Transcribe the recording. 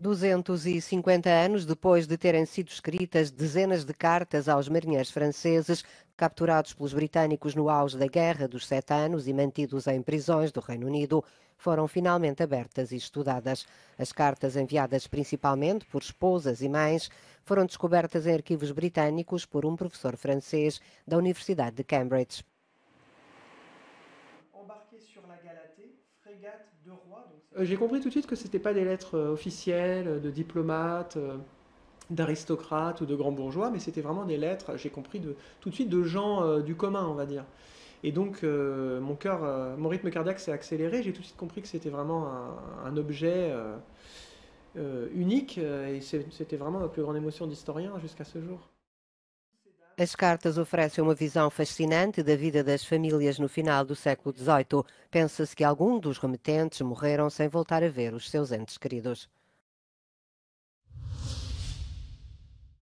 250 anos depois de terem sido escritas dezenas de cartas aos marinheiros franceses capturados pelos britânicos no auge da Guerra dos Sete Anos e mantidos em prisões do Reino Unido, foram finalmente abertas e estudadas. As cartas enviadas principalmente por esposas e mães foram descobertas em arquivos britânicos por um professor francês da Universidade de Cambridge. sur la Galatée, frégate de roi. Euh, j'ai compris tout de suite que c'était pas des lettres euh, officielles euh, de diplomates d'aristocrates ou de grands bourgeois, mais c'était vraiment des lettres, j'ai compris de, tout de suite, de gens du commun, on va dire. Et donc, mon, cœur, mon rythme cardiaque s'est accéléré, j'ai tout de suite compris que c'était vraiment un, un objet unique, et c'était vraiment ma plus grande émotion d'historien jusqu'à ce jour. As cartas oferecem uma visão fascinante da vida das famílias no final do século XVIII. Pensa-se que algum dos remetentes morreram sem voltar a ver os seus entes queridos.